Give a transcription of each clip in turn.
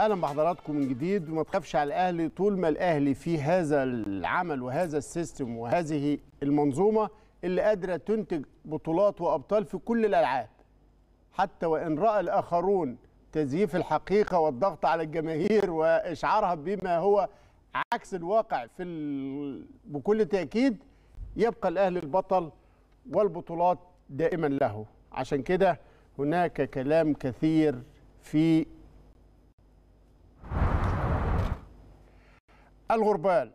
اهلا بحضراتكم من جديد وما تخافش على الاهلي طول ما الاهلي في هذا العمل وهذا السيستم وهذه المنظومه اللي قادره تنتج بطولات وابطال في كل الالعاب حتى وان راى الاخرون تزييف الحقيقه والضغط على الجماهير واشعارها بما هو عكس الواقع في ال... بكل تاكيد يبقى الاهلي البطل والبطولات دائما له عشان كده هناك كلام كثير في الغربال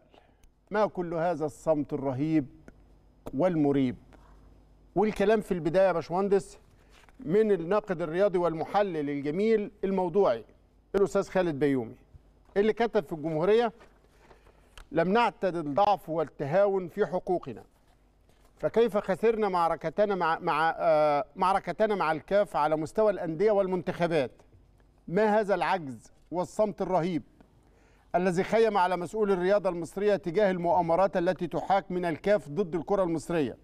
ما كل هذا الصمت الرهيب والمريب والكلام في البدايه يا باشمهندس من الناقد الرياضي والمحلل الجميل الموضوعي الاستاذ خالد بيومي اللي كتب في الجمهوريه لم نعتد الضعف والتهاون في حقوقنا فكيف خسرنا معركتنا مع مع آه معركتنا مع الكاف على مستوى الانديه والمنتخبات ما هذا العجز والصمت الرهيب الذي خيم على مسؤول الرياضة المصرية تجاه المؤامرات التي تحاك من الكاف ضد الكرة المصرية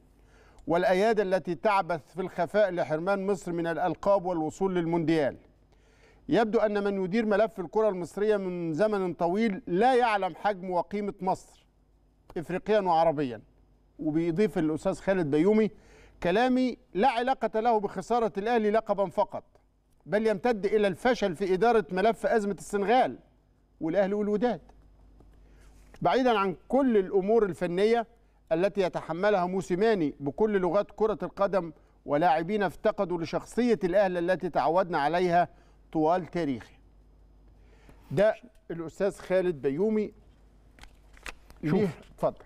والأيادي التي تعبث في الخفاء لحرمان مصر من الألقاب والوصول للمونديال يبدو أن من يدير ملف الكرة المصرية من زمن طويل لا يعلم حجم وقيمة مصر إفريقيا وعربيا وبيضيف الأستاذ خالد بيومي كلامي لا علاقة له بخسارة الأهلي لقبا فقط بل يمتد إلى الفشل في إدارة ملف أزمة السنغال والاهل والوداد بعيدا عن كل الامور الفنيه التي يتحملها موسيماني بكل لغات كره القدم ولاعبين افتقدوا لشخصيه الاهل التي تعودنا عليها طوال تاريخه ده الاستاذ خالد بيومي شوف اتفضل